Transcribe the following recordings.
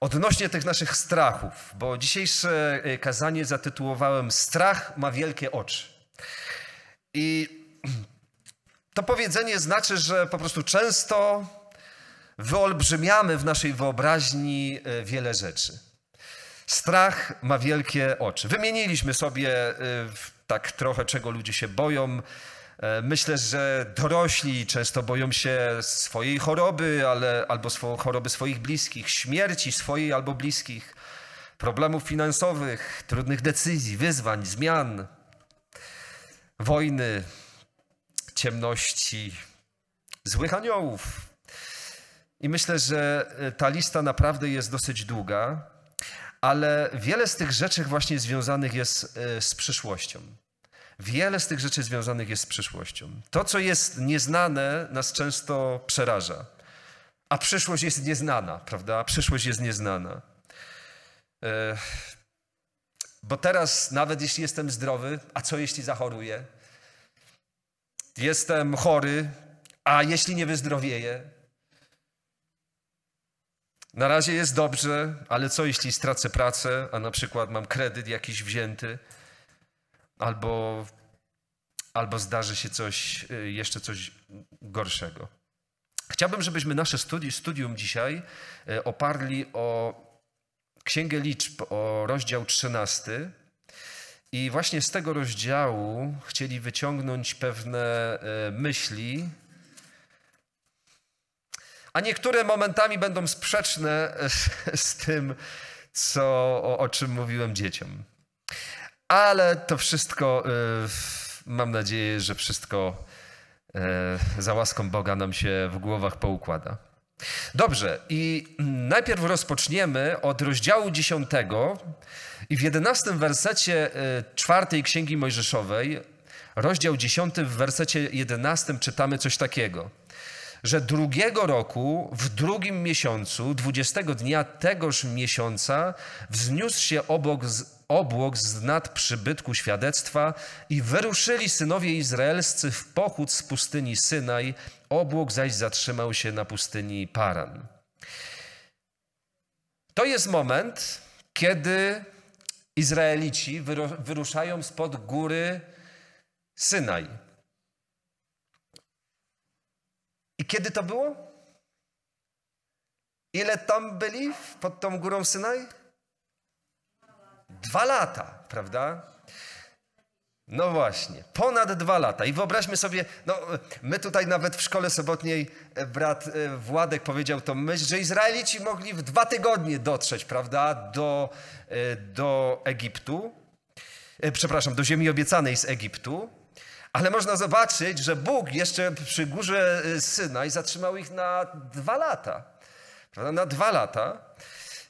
odnośnie tych naszych strachów, bo dzisiejsze e, kazanie zatytułowałem Strach ma wielkie oczy. I to powiedzenie znaczy, że po prostu często wyolbrzymiamy w naszej wyobraźni e, wiele rzeczy. Strach ma wielkie oczy. Wymieniliśmy sobie e, tak trochę, czego ludzie się boją. E, myślę, że dorośli często boją się swojej choroby ale, albo swo, choroby swoich bliskich, śmierci swojej albo bliskich, problemów finansowych, trudnych decyzji, wyzwań, zmian, wojny, ciemności, złych aniołów. I myślę, że e, ta lista naprawdę jest dosyć długa, ale wiele z tych rzeczy właśnie związanych jest e, z przyszłością. Wiele z tych rzeczy związanych jest z przyszłością. To, co jest nieznane, nas często przeraża. A przyszłość jest nieznana, prawda? A przyszłość jest nieznana. E, bo teraz, nawet jeśli jestem zdrowy, a co jeśli zachoruję? Jestem chory, a jeśli nie wyzdrowieję? Na razie jest dobrze, ale co jeśli stracę pracę, a na przykład mam kredyt jakiś wzięty? albo, albo zdarzy się coś, y, jeszcze coś gorszego. Chciałbym, żebyśmy nasze studium, studium dzisiaj y, oparli o Księgę Liczb, o rozdział 13. I właśnie z tego rozdziału chcieli wyciągnąć pewne y, myśli, a niektóre momentami będą sprzeczne z, z tym, co, o, o czym mówiłem dzieciom. Ale to wszystko, e, mam nadzieję, że wszystko e, za łaską Boga nam się w głowach poukłada. Dobrze, i najpierw rozpoczniemy od rozdziału 10 i w 11 wersecie e, czwartej Księgi Mojżeszowej, rozdział 10 w wersecie 11 czytamy coś takiego że drugiego roku, w drugim miesiącu, dwudziestego dnia tegoż miesiąca, wzniósł się obok z obłok z nad przybytku świadectwa i wyruszyli synowie izraelscy w pochód z pustyni Synaj, obłok zaś zatrzymał się na pustyni Paran. To jest moment, kiedy Izraelici wyruszają spod góry Synaj. Kiedy to było? Ile tam byli pod tą górą Synaj? Dwa lata, prawda? No właśnie, ponad dwa lata. I wyobraźmy sobie, no my tutaj nawet w szkole sobotniej e, brat e, Władek powiedział tą myśl, że Izraelici mogli w dwa tygodnie dotrzeć, prawda, do, e, do Egiptu, przepraszam, do ziemi obiecanej z Egiptu. Ale można zobaczyć, że Bóg jeszcze przy górze y, Synaj zatrzymał ich na dwa lata. Prawda? Na dwa lata.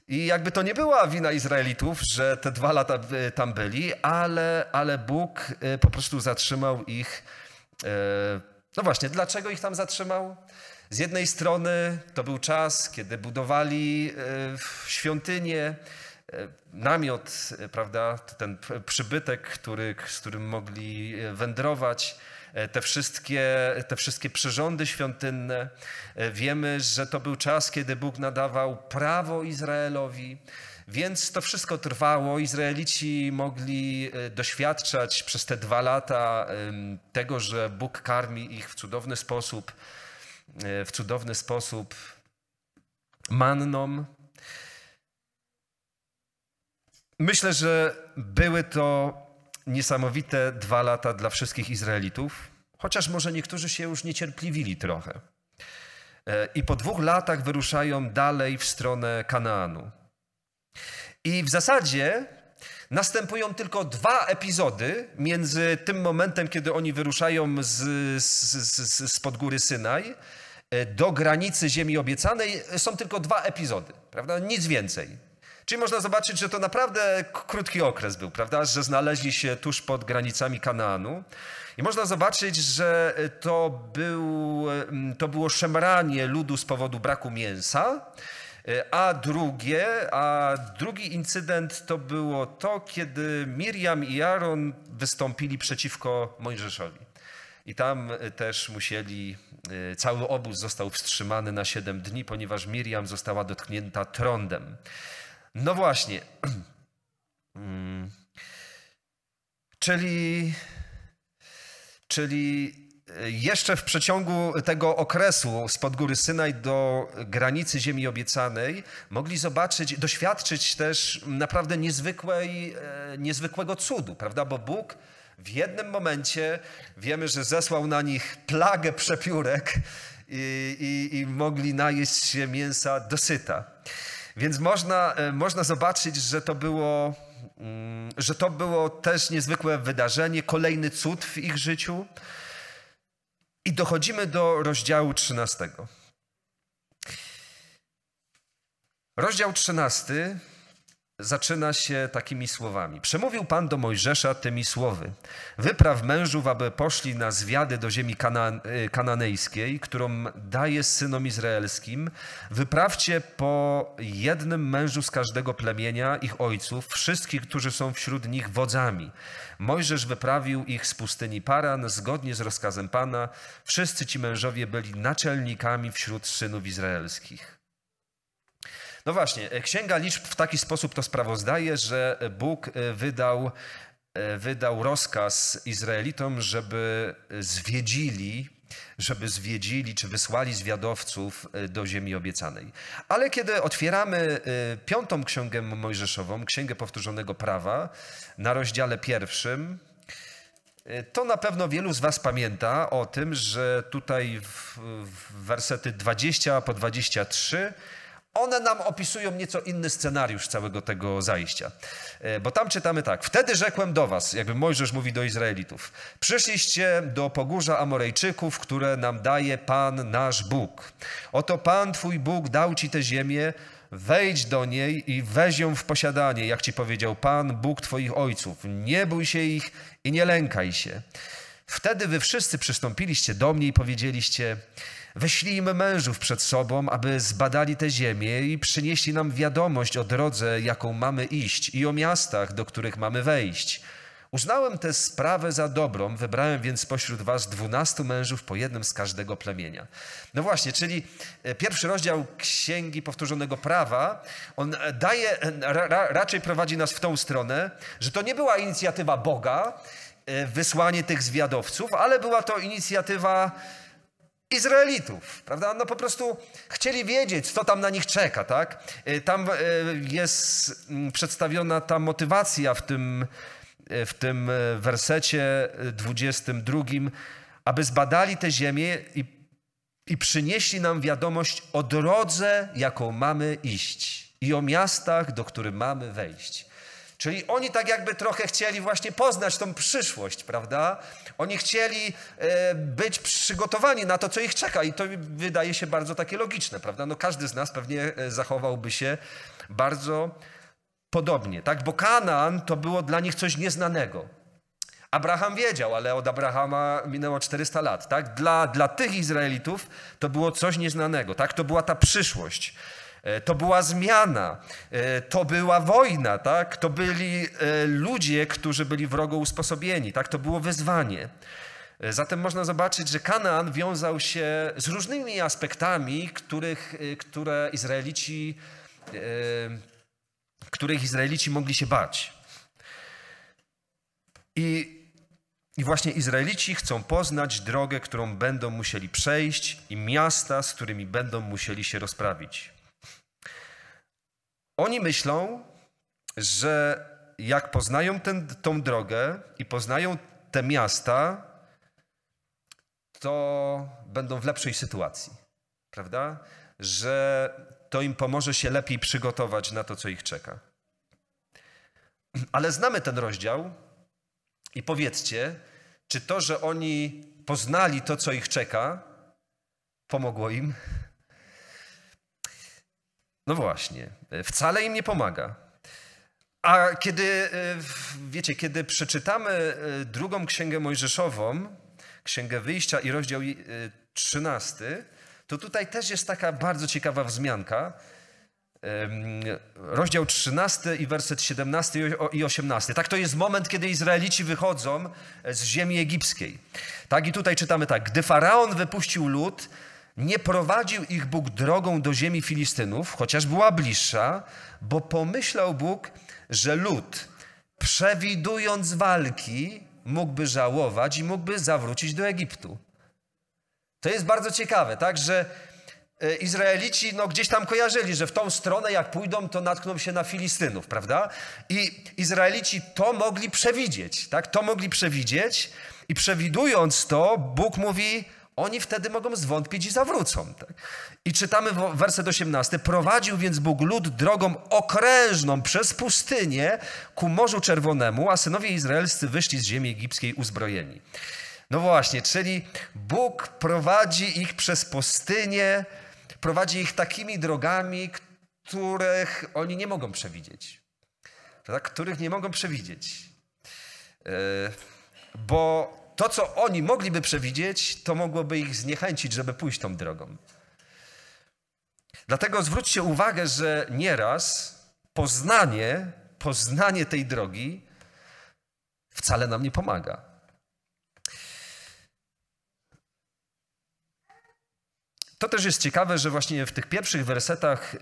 I jakby to nie była wina Izraelitów, że te dwa lata y, tam byli, ale, ale Bóg y, po prostu zatrzymał ich. No właśnie, dlaczego ich tam zatrzymał? Z jednej strony to był czas, kiedy budowali świątynię, namiot, prawda, ten przybytek, który, z którym mogli wędrować, e, te wszystkie, te wszystkie przyrządy świątynne. E, wiemy, że to był czas, kiedy Bóg nadawał prawo Izraelowi, więc to wszystko trwało. Izraelici mogli e, doświadczać przez te dwa lata tego, że Bóg karmi ich w cudowny sposób, w cudowny sposób manną, Myślę, że były to niesamowite dwa lata dla wszystkich Izraelitów, chociaż może niektórzy się już niecierpliwili trochę. E, I po dwóch latach wyruszają dalej w stronę Kanaanu. I w zasadzie następują tylko dwa epizody między tym momentem, kiedy oni wyruszają z, z, z, z pod góry Synaj e, do granicy Ziemi Obiecanej. E, są tylko dwa epizody, prawda? Nic więcej. Czyli można zobaczyć, że to naprawdę krótki okres był, prawda? Że znaleźli się tuż pod granicami Kanaanu. I można zobaczyć, że e, to, był, e, to było szemranie ludu z powodu braku mięsa. E, a drugie, a drugi incydent to było to, kiedy Miriam i Aaron wystąpili przeciwko Mojżeszowi. I tam też musieli, cały obóz został wstrzymany na 7 dni, ponieważ Miriam została dotknięta trądem. No właśnie. Mm. Czyli, czyli e, jeszcze w przeciągu tego okresu spod góry Synaj do granicy Ziemi Obiecanej mogli zobaczyć, doświadczyć też naprawdę niezwykłej, e, niezwykłego cudu, prawda? Bo Bóg w jednym momencie wiemy, że zesłał na nich plagę przepiórek i, i, i mogli najeść się mięsa dosyta. Więc można, e, można zobaczyć, że to było mm, że to było też niezwykłe wydarzenie, kolejny cud w ich życiu. I dochodzimy do rozdziału 13. Rozdział 13 zaczyna się takimi słowami. Przemówił Pan do Mojżesza tymi słowy. Wypraw mężów, aby poszli na zwiady do ziemi kana y, kananejskiej, którą daje synom izraelskim. Wyprawcie po jednym mężu z każdego plemienia, ich ojców, wszystkich, którzy są wśród nich wodzami. Mojżesz wyprawił ich z pustyni Paran zgodnie z rozkazem Pana. Wszyscy ci mężowie byli naczelnikami wśród synów izraelskich. No właśnie, e, Księga Liczb w taki sposób to sprawozdaje, że Bóg e, wydał, e, wydał rozkaz Izraelitom, żeby zwiedzili żeby zwiedzili czy wysłali zwiadowców do ziemi obiecanej. Ale kiedy otwieramy piątą księgę mojżeszową, księgę powtórzonego prawa, na rozdziale pierwszym, to na pewno wielu z Was pamięta o tym, że tutaj w, w wersety 20 po 23 one nam opisują nieco inny scenariusz całego tego zajścia. E, bo tam czytamy tak. Wtedy rzekłem do was, jakby Mojżesz mówi do Izraelitów. Przyszliście do pogórza Amorejczyków, które nam daje Pan nasz Bóg. Oto Pan twój Bóg dał ci tę ziemię, wejdź do niej i weź ją w posiadanie, jak ci powiedział Pan, Bóg twoich ojców. Nie bój się ich i nie lękaj się. Wtedy wy wszyscy przystąpiliście do mnie i powiedzieliście: Wyślijmy mężów przed sobą, aby zbadali tę ziemię i przynieśli nam wiadomość o drodze, jaką mamy iść i o miastach, do których mamy wejść. Uznałem tę sprawę za dobrą, wybrałem więc pośród was dwunastu mężów, po jednym z każdego plemienia. No właśnie, czyli e, pierwszy rozdział Księgi Powtórzonego Prawa, on e, daje, e, ra, raczej prowadzi nas w tą stronę, że to nie była inicjatywa Boga, E, wysłanie tych zwiadowców, ale była to inicjatywa Izraelitów, prawda? No po prostu chcieli wiedzieć, co tam na nich czeka, tak? E, tam e, jest mm, przedstawiona ta motywacja w tym, w tym wersecie 22, aby zbadali tę ziemię i, i przynieśli nam wiadomość o drodze, jaką mamy iść i o miastach, do których mamy wejść. Czyli oni tak jakby trochę chcieli właśnie poznać tą przyszłość, prawda? Oni chcieli e, być przygotowani na to, co ich czeka i to wydaje się bardzo takie logiczne, prawda? No każdy z nas pewnie e, zachowałby się bardzo podobnie, tak? Bo Kanaan to było dla nich coś nieznanego. Abraham wiedział, ale od Abrahama minęło 400 lat. Tak? Dla, dla tych Izraelitów to było coś nieznanego. Tak? To była ta przyszłość. E, to była zmiana, e, to była wojna, tak? To byli e, ludzie, którzy byli wrogo usposobieni, tak? To było wyzwanie. Zatem można zobaczyć, że Kanaan wiązał się z różnymi aspektami, których, które Izraelici, których Izraelici mogli się bać. I i właśnie Izraelici chcą poznać drogę, którą będą musieli przejść i miasta, z którymi będą musieli się rozprawić. Oni myślą, że jak poznają ten, tą drogę i poznają te miasta, to będą w lepszej sytuacji, prawda? Że to im pomoże się lepiej przygotować na to, co ich czeka. Ale znamy ten rozdział i powiedzcie, czy to, że oni poznali to, co ich czeka, pomogło im? No właśnie, e, wcale im nie pomaga. A kiedy, e, wiecie, kiedy przeczytamy e, drugą księgę Mojżeszową, księgę wyjścia i rozdział 13, to tutaj też jest taka bardzo ciekawa wzmianka. Rozdział 13 i werset 17 i 18. Tak to jest moment, kiedy Izraelici wychodzą z ziemi egipskiej. Tak i tutaj czytamy tak. Gdy faraon wypuścił lud, nie prowadził ich Bóg drogą do ziemi Filistynów, chociaż była bliższa, bo pomyślał Bóg, że lud, przewidując walki, mógłby żałować i mógłby zawrócić do Egiptu. To jest bardzo ciekawe, tak, że e, Izraelici no, gdzieś tam kojarzyli, że w tą stronę jak pójdą, to natkną się na Filistynów, prawda? I Izraelici to mogli przewidzieć, tak? To mogli przewidzieć i przewidując to, Bóg mówi, oni wtedy mogą zwątpić i zawrócą. Tak? I czytamy werset 18. Prowadził więc Bóg lud drogą okrężną przez pustynię ku Morzu Czerwonemu, a synowie izraelscy wyszli z ziemi egipskiej uzbrojeni. No właśnie, czyli Bóg prowadzi ich przez pustynię, prowadzi ich takimi drogami, których oni nie mogą przewidzieć. Tak? Których nie mogą przewidzieć. E, bo to, co oni mogliby przewidzieć, to mogłoby ich zniechęcić, żeby pójść tą drogą. Dlatego zwróćcie uwagę, że nieraz poznanie, poznanie tej drogi wcale nam nie pomaga. To też jest ciekawe, że właśnie w tych pierwszych wersetach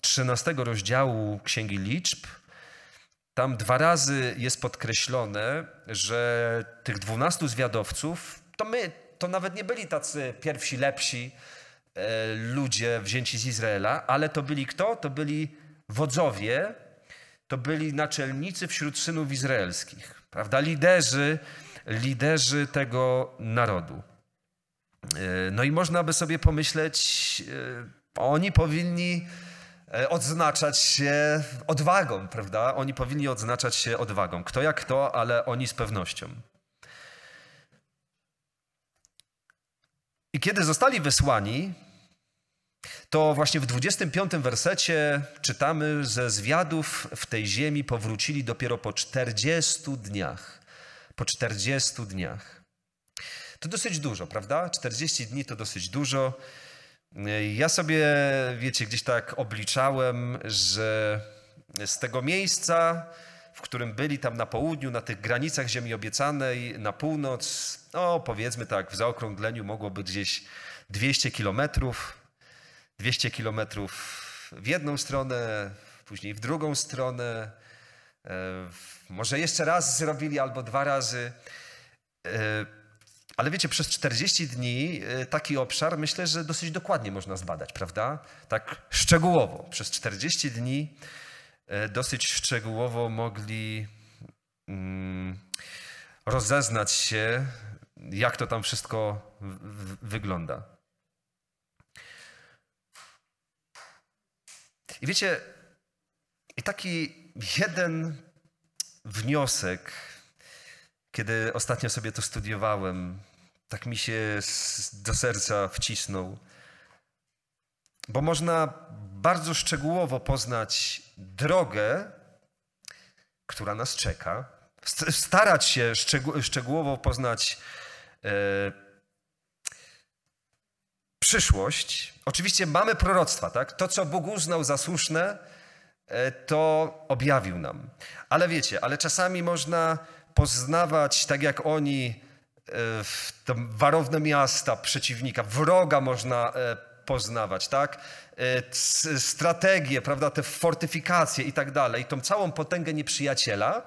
13 e, rozdziału Księgi Liczb tam dwa razy jest podkreślone, że tych dwunastu zwiadowców to my, to nawet nie byli tacy pierwsi, lepsi e, ludzie wzięci z Izraela, ale to byli kto? To byli wodzowie, to byli naczelnicy wśród synów izraelskich, prawda? Liderzy, liderzy tego narodu. E, no i można by sobie pomyśleć, e, oni powinni E, odznaczać się odwagą, prawda? Oni powinni odznaczać się odwagą. Kto jak kto, ale oni z pewnością. I kiedy zostali wysłani, to właśnie w 25 wersecie czytamy, że z w tej ziemi powrócili dopiero po 40 dniach. Po 40 dniach. To dosyć dużo, prawda? 40 dni to dosyć dużo. Ja sobie, wiecie, gdzieś tak obliczałem, że z tego miejsca, w którym byli tam na południu, na tych granicach Ziemi Obiecanej, na północ, no powiedzmy tak, w zaokrągleniu mogłoby gdzieś 200 kilometrów, 200 kilometrów w jedną stronę, później w drugą stronę. E, może jeszcze raz zrobili albo dwa razy. E, ale wiecie, przez 40 dni e, taki obszar myślę, że dosyć dokładnie można zbadać, prawda? Tak szczegółowo. Przez 40 dni e, dosyć szczegółowo mogli mm, rozeznać się, jak to tam wszystko wygląda. I wiecie, i taki jeden wniosek, kiedy ostatnio sobie to studiowałem, tak mi się do serca wcisnął. Bo można bardzo szczegółowo poznać drogę, która nas czeka, starać się szczegółowo poznać e, przyszłość. Oczywiście mamy proroctwa, tak? To, co Bóg uznał za słuszne, e, to objawił nam. Ale wiecie, ale czasami można poznawać, tak jak oni, E, to warowne miasta przeciwnika, wroga można e, poznawać, tak? E, strategie, prawda, te fortyfikacje i tak dalej, tą całą potęgę nieprzyjaciela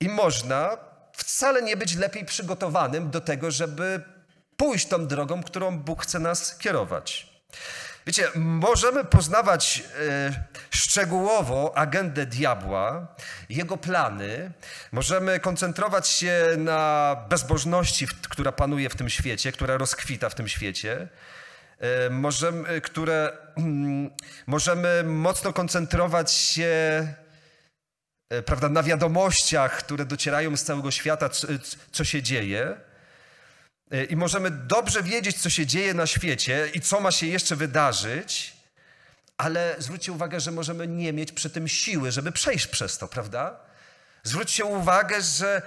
i można wcale nie być lepiej przygotowanym do tego, żeby pójść tą drogą, którą Bóg chce nas kierować. Wiecie, możemy poznawać e, szczegółowo agendę diabła, jego plany, możemy koncentrować się na bezbożności, która panuje w tym świecie, która rozkwita w tym świecie. E, możemy, które, mm, możemy mocno koncentrować się e, prawda, na wiadomościach, które docierają z całego świata, co, co się dzieje. Y, i możemy dobrze wiedzieć, co się dzieje na świecie i co ma się jeszcze wydarzyć, ale zwróćcie uwagę, że możemy nie mieć przy tym siły, żeby przejść przez to, prawda? Zwróćcie uwagę, że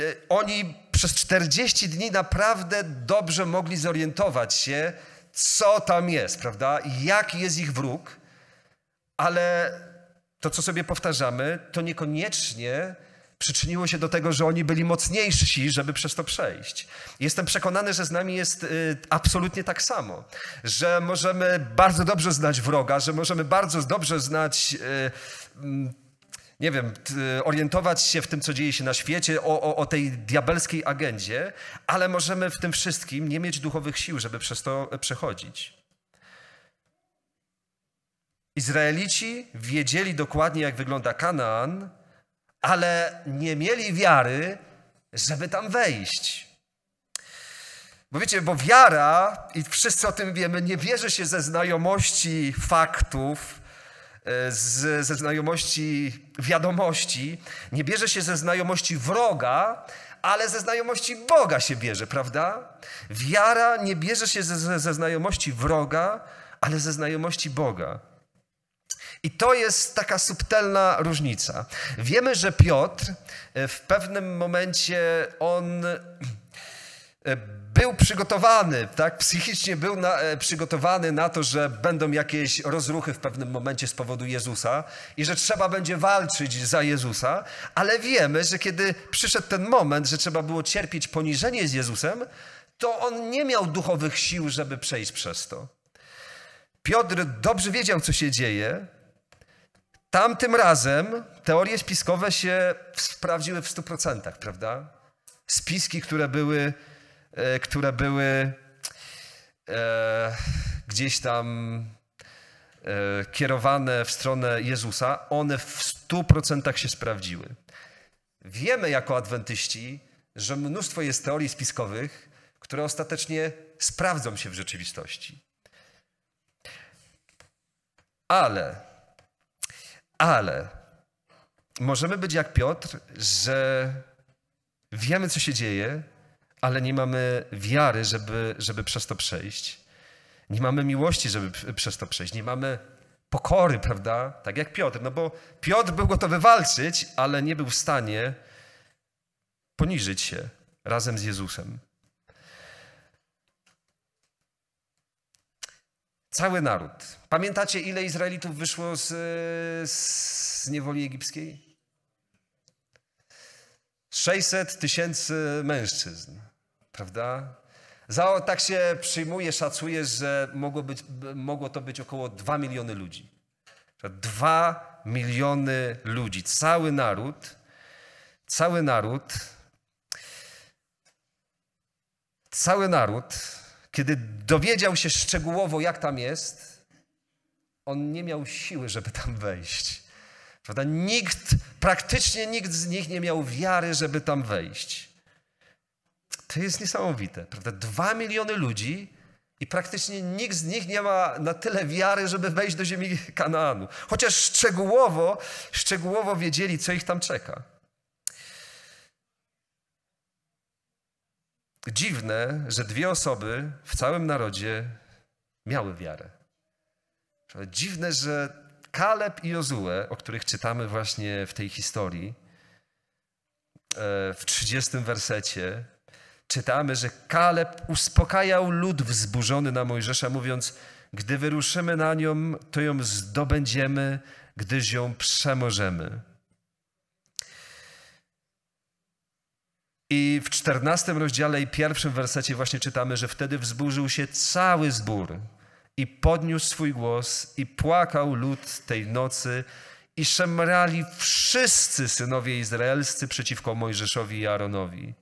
y, oni przez 40 dni naprawdę dobrze mogli zorientować się, co tam jest, prawda? Jaki jest ich wróg, ale to, co sobie powtarzamy, to niekoniecznie przyczyniło się do tego, że oni byli mocniejsi, żeby przez to przejść. Jestem przekonany, że z nami jest y, absolutnie tak samo, że możemy bardzo dobrze znać wroga, że możemy bardzo dobrze znać y, mm, nie wiem, orientować się w tym, co dzieje się na świecie, o, o, o, tej diabelskiej agendzie, ale możemy w tym wszystkim nie mieć duchowych sił, żeby przez to przechodzić. Izraelici wiedzieli dokładnie, jak wygląda Kanaan, ale nie mieli wiary, żeby tam wejść. Bo wiecie, bo wiara, i wszyscy o tym wiemy, nie bierze się ze znajomości faktów, e, z, ze znajomości wiadomości, nie bierze się ze znajomości wroga, ale ze znajomości Boga się bierze, prawda? Wiara nie bierze się ze, ze znajomości wroga, ale ze znajomości Boga. I to jest taka subtelna różnica. Wiemy, że Piotr e, w pewnym momencie on e, był przygotowany, tak? Psychicznie był na, e, przygotowany na to, że będą jakieś rozruchy w pewnym momencie z powodu Jezusa i że trzeba będzie walczyć za Jezusa, ale wiemy, że kiedy przyszedł ten moment, że trzeba było cierpieć poniżenie z Jezusem, to on nie miał duchowych sił, żeby przejść przez to. Piotr dobrze wiedział, co się dzieje, Tamtym razem teorie spiskowe się sprawdziły w 100%, prawda? Spiski, które były, e, które były e, gdzieś tam e, kierowane w stronę Jezusa, one w 100% się sprawdziły. Wiemy jako adwentyści, że mnóstwo jest teorii spiskowych, które ostatecznie sprawdzą się w rzeczywistości. Ale ale możemy być jak Piotr, że wiemy, co się dzieje, ale nie mamy wiary, żeby, żeby przez to przejść. Nie mamy miłości, żeby przez to przejść. Nie mamy pokory, prawda? Tak jak Piotr. No bo Piotr był gotowy walczyć, ale nie był w stanie poniżyć się razem z Jezusem. Cały naród. Pamiętacie, ile Izraelitów wyszło z, z niewoli egipskiej? 600 tysięcy mężczyzn, prawda? Za, tak się przyjmuje, szacuje, że mogło, być, mogło to być około 2 miliony ludzi. 2 miliony ludzi, cały naród, cały naród, cały naród kiedy dowiedział się szczegółowo, jak tam jest, on nie miał siły, żeby tam wejść. Prawda? Nikt, praktycznie nikt z nich nie miał wiary, żeby tam wejść. To jest niesamowite, prawda? Dwa miliony ludzi i praktycznie nikt z nich nie ma na tyle wiary, żeby wejść do ziemi Kanaanu. Chociaż szczegółowo, szczegółowo wiedzieli, co ich tam czeka. dziwne, że dwie osoby w całym narodzie miały wiarę. Dziwne, że Kaleb i Jozue, o których czytamy właśnie w tej historii, e, w 30 wersecie, czytamy, że Kaleb uspokajał lud wzburzony na Mojżesza, mówiąc: Gdy wyruszymy na nią, to ją zdobędziemy, gdyż ją przemożemy. I w czternastym rozdziale i pierwszym wersecie właśnie czytamy, że wtedy wzburzył się cały zbór i podniósł swój głos i płakał lud tej nocy i szemrali wszyscy synowie izraelscy przeciwko Mojżeszowi i Aaronowi.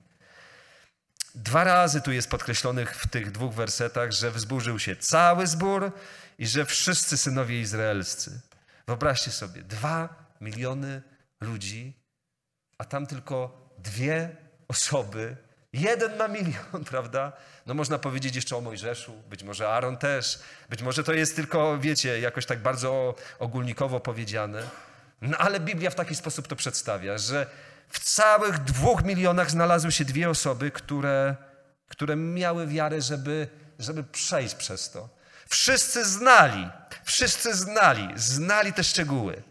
Dwa razy tu jest podkreślonych w tych dwóch wersetach, że wzburzył się cały zbór i że wszyscy synowie izraelscy. Wyobraźcie sobie, dwa miliony ludzi, a tam tylko dwie osoby. Jeden na milion, prawda? No można powiedzieć jeszcze o Mojżeszu, być może Aaron też, być może to jest tylko, wiecie, jakoś tak bardzo ogólnikowo powiedziane. No ale Biblia w taki sposób to przedstawia, że w całych dwóch milionach znalazły się dwie osoby, które, które miały wiarę, żeby, żeby przejść przez to. Wszyscy znali, wszyscy znali, znali te szczegóły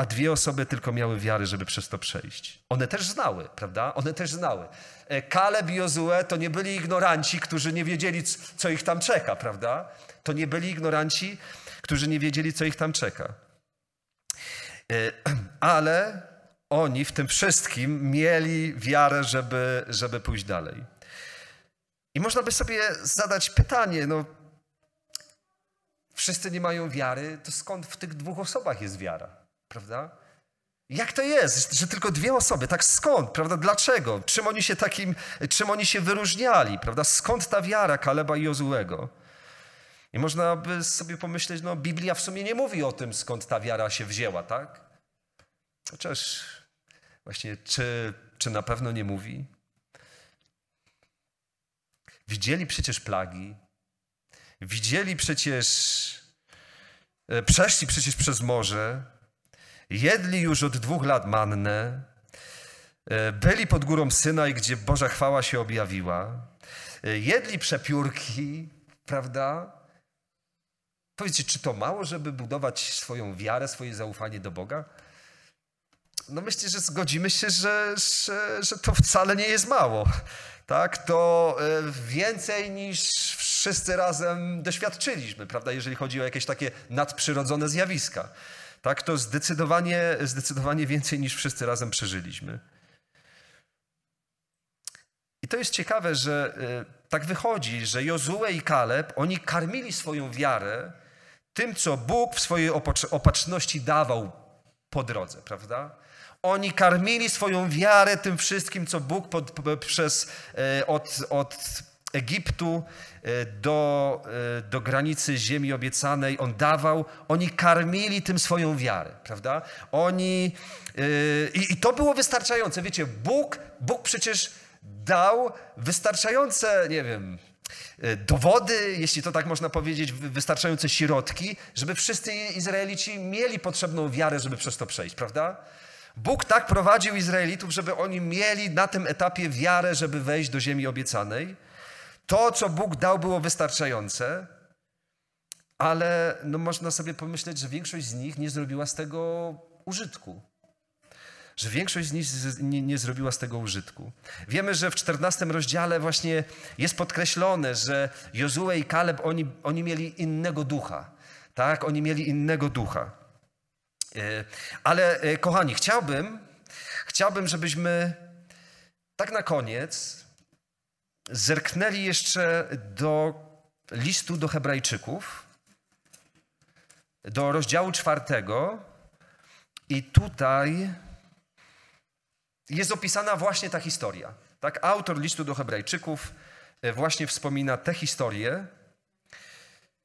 a dwie osoby tylko miały wiary, żeby przez to przejść. One też znały, prawda? One też znały. E, Kaleb i Jozue to nie byli ignoranci, którzy nie wiedzieli, co ich tam czeka, prawda? To nie byli ignoranci, którzy nie wiedzieli, co ich tam czeka. E, ale oni w tym wszystkim mieli wiarę, żeby, żeby pójść dalej. I można by sobie zadać pytanie, no wszyscy nie mają wiary, to skąd w tych dwóch osobach jest wiara? Prawda? Jak to jest, że tylko dwie osoby? Tak skąd, prawda? Dlaczego? Czym oni się takim, czym oni się wyróżniali, prawda? Skąd ta wiara Kaleba i Jozułego? I można by sobie pomyśleć, no Biblia w sumie nie mówi o tym, skąd ta wiara się wzięła, tak? Chociaż właśnie, czy, czy na pewno nie mówi? Widzieli przecież plagi, widzieli przecież, e, przeszli przecież przez morze, Jedli już od dwóch lat mannę, e, byli pod górą Syna, i gdzie Boża chwała się objawiła, e, jedli przepiórki, prawda? Powiedzcie, czy to mało, żeby budować swoją wiarę, swoje zaufanie do Boga? No myślę, że zgodzimy się, że, że, że to wcale nie jest mało. Tak, to e, więcej niż wszyscy razem doświadczyliśmy, prawda, jeżeli chodzi o jakieś takie nadprzyrodzone zjawiska. Tak, to zdecydowanie, zdecydowanie więcej niż wszyscy razem przeżyliśmy. I to jest ciekawe, że e, tak wychodzi, że Jozue i Kaleb, oni karmili swoją wiarę tym, co Bóg w swojej opatrzności dawał po drodze, prawda? Oni karmili swoją wiarę tym wszystkim, co Bóg pod, przez, e, od, od Egiptu e, do, e, do granicy ziemi obiecanej, on dawał, oni karmili tym swoją wiarę, prawda? Oni, e, i, i to było wystarczające, wiecie, Bóg, Bóg przecież dał wystarczające, nie wiem, dowody, jeśli to tak można powiedzieć, wystarczające środki, żeby wszyscy Izraelici mieli potrzebną wiarę, żeby przez to przejść, prawda? Bóg tak prowadził Izraelitów, żeby oni mieli na tym etapie wiarę, żeby wejść do ziemi obiecanej. To, co Bóg dał, było wystarczające, ale no, można sobie pomyśleć, że większość z nich nie zrobiła z tego użytku. Że większość z nich nie, nie zrobiła z tego użytku. Wiemy, że w 14 rozdziale właśnie jest podkreślone, że Jozue i Kaleb, oni, oni mieli innego ducha. Tak, oni mieli innego ducha. E, ale e, kochani, chciałbym, chciałbym, żebyśmy tak na koniec zerknęli jeszcze do listu do Hebrajczyków, do rozdziału czwartego, i tutaj jest opisana właśnie ta historia. Tak, autor listu do Hebrajczyków e, właśnie wspomina tę historię,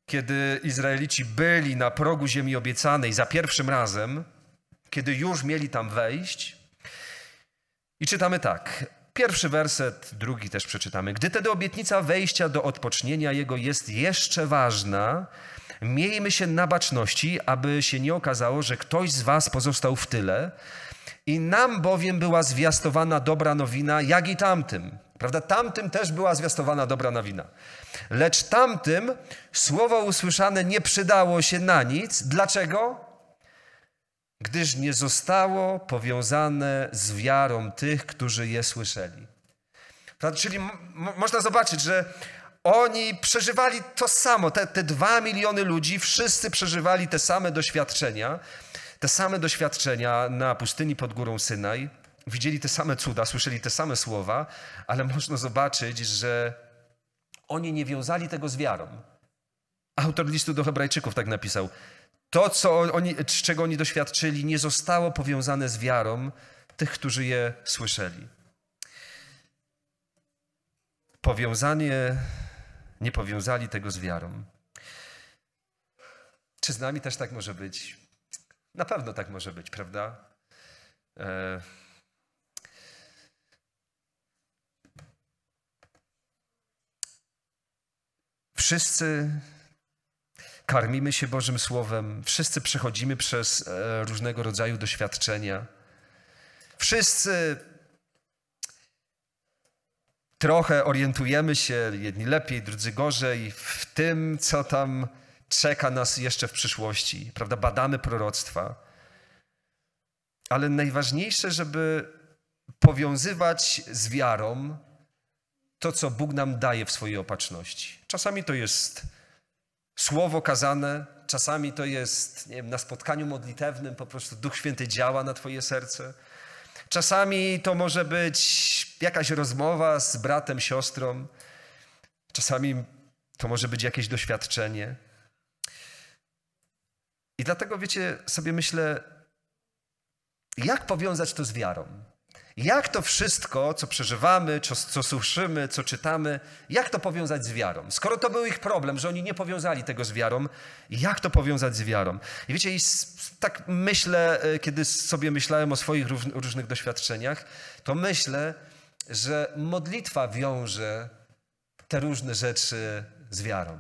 kiedy Izraelici byli na progu ziemi obiecanej za pierwszym razem, kiedy już mieli tam wejść. I czytamy tak. Pierwszy werset, drugi też przeczytamy. Gdy tedy obietnica wejścia do odpocznienia Jego jest jeszcze ważna, miejmy się na baczności, aby się nie okazało, że ktoś z Was pozostał w tyle. I nam bowiem była zwiastowana dobra nowina, jak i tamtym. Prawda? Tamtym też była zwiastowana dobra nowina. Lecz tamtym słowo usłyszane nie przydało się na nic. Dlaczego? gdyż nie zostało powiązane z wiarą tych, którzy je słyszeli. Czyli można zobaczyć, że oni przeżywali to samo. Te, te dwa miliony ludzi, wszyscy przeżywali te same doświadczenia. Te same doświadczenia na pustyni pod górą Synaj. Widzieli te same cuda, słyszeli te same słowa, ale można zobaczyć, że oni nie wiązali tego z wiarą. Autor listu do Hebrajczyków tak napisał. To, co oni, z czego oni doświadczyli, nie zostało powiązane z wiarą tych, którzy je słyszeli. Powiązanie, nie powiązali tego z wiarą. Czy z nami też tak może być? Na pewno tak może być, prawda? E... Wszyscy karmimy się Bożym Słowem, wszyscy przechodzimy przez e, różnego rodzaju doświadczenia. Wszyscy trochę orientujemy się, jedni lepiej, drudzy gorzej, w tym, co tam czeka nas jeszcze w przyszłości. Prawda? Badamy proroctwa. Ale najważniejsze, żeby powiązywać z wiarą to, co Bóg nam daje w swojej opatrzności. Czasami to jest słowo kazane, czasami to jest wiem, na spotkaniu modlitewnym, po prostu Duch Święty działa na Twoje serce. Czasami to może być jakaś rozmowa z bratem, siostrą. Czasami to może być jakieś doświadczenie. I dlatego, wiecie, sobie myślę, jak powiązać to z wiarą? Jak to wszystko, co przeżywamy, co, co słyszymy, co czytamy, jak to powiązać z wiarą? Skoro to był ich problem, że oni nie powiązali tego z wiarą, jak to powiązać z wiarą? I wiecie, i tak myślę, e, kiedy sobie myślałem o swoich różnych doświadczeniach, to myślę, że modlitwa wiąże te różne rzeczy z wiarą.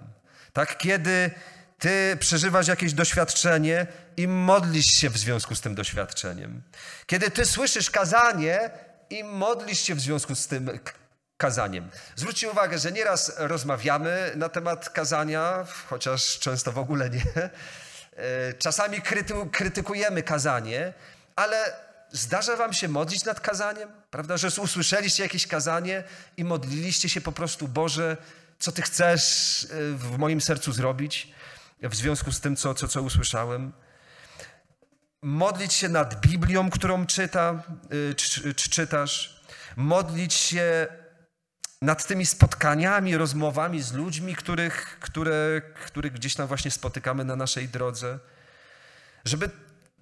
Tak, kiedy ty przeżywasz jakieś doświadczenie i modlisz się w związku z tym doświadczeniem. Kiedy ty słyszysz kazanie i modlisz się w związku z tym kazaniem. Zwróćcie uwagę, że nieraz rozmawiamy na temat kazania, chociaż często w ogóle nie. E, czasami krytykujemy kazanie, ale zdarza wam się modlić nad kazaniem? Prawda, że usłyszeliście jakieś kazanie i modliliście się po prostu, Boże, co Ty chcesz e, w moim sercu zrobić? w związku z tym, co, co, co usłyszałem. Modlić się nad Biblią, którą czyta, y, czy, czy czytasz. Modlić się nad tymi spotkaniami, rozmowami z ludźmi, których, które, których gdzieś tam właśnie spotykamy na naszej drodze. Żeby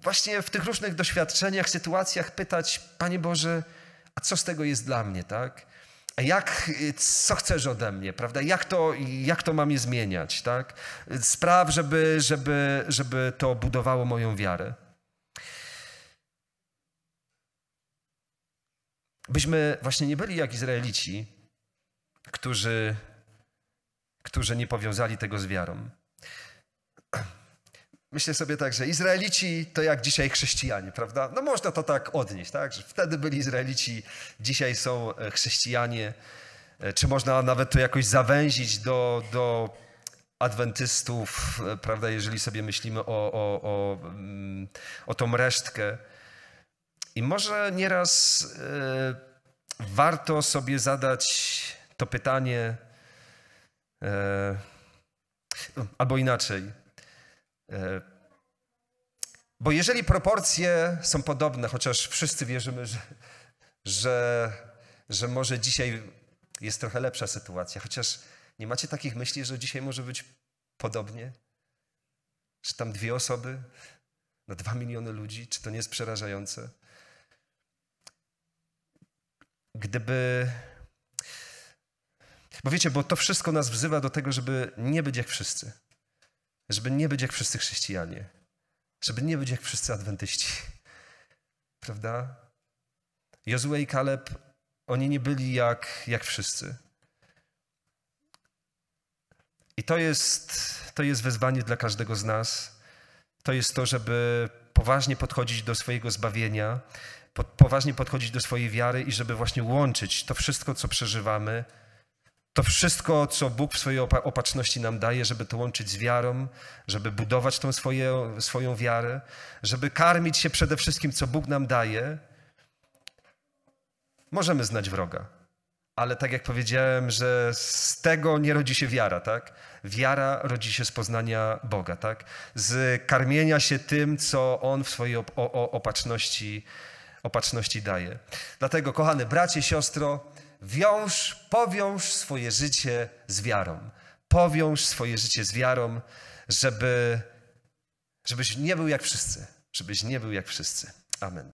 właśnie w tych różnych doświadczeniach, sytuacjach pytać, Panie Boże, a co z tego jest dla mnie, tak? jak, co chcesz ode mnie, prawda? Jak to, jak to mam je zmieniać, tak? Spraw, żeby, żeby, żeby to budowało moją wiarę. Byśmy właśnie nie byli jak Izraelici, którzy, którzy nie powiązali tego z wiarą. Myślę sobie tak, że Izraelici to jak dzisiaj chrześcijanie, prawda? No można to tak odnieść, tak? Że wtedy byli Izraelici, dzisiaj są e, chrześcijanie. E, czy można nawet to jakoś zawęzić do, do adwentystów, e, prawda? Jeżeli sobie myślimy o, o, o, mm, o tą resztkę. I może nieraz y, warto sobie zadać to pytanie, y, albo inaczej E, bo jeżeli proporcje są podobne, chociaż wszyscy wierzymy, że, że, że może dzisiaj jest trochę lepsza sytuacja, chociaż nie macie takich myśli, że dzisiaj może być podobnie? Że tam dwie osoby na dwa miliony ludzi? Czy to nie jest przerażające? Gdyby. Bo wiecie, bo to wszystko nas wzywa do tego, żeby nie być jak wszyscy żeby nie być jak wszyscy chrześcijanie, żeby nie być jak wszyscy adwentyści. Prawda? Jozue i Kaleb, oni nie byli jak, jak wszyscy. I to jest, to jest wezwanie dla każdego z nas. To jest to, żeby poważnie podchodzić do swojego zbawienia, poważnie podchodzić do swojej wiary i żeby właśnie łączyć to wszystko, co przeżywamy to wszystko, co Bóg w swojej opatrzności nam daje, żeby to łączyć z wiarą, żeby budować tą swoje, swoją wiarę, żeby karmić się przede wszystkim, co Bóg nam daje. Możemy znać wroga, ale tak jak powiedziałem, że z tego nie rodzi się wiara, tak? Wiara rodzi się z poznania Boga, tak? Z karmienia się tym, co On w swojej opatrzności, opatrzności daje. Dlatego, kochany bracie, siostro, wiąż, powiąż swoje życie z wiarą. Powiąż swoje życie z wiarą, żeby, żebyś nie był jak wszyscy. Żebyś nie był jak wszyscy. Amen.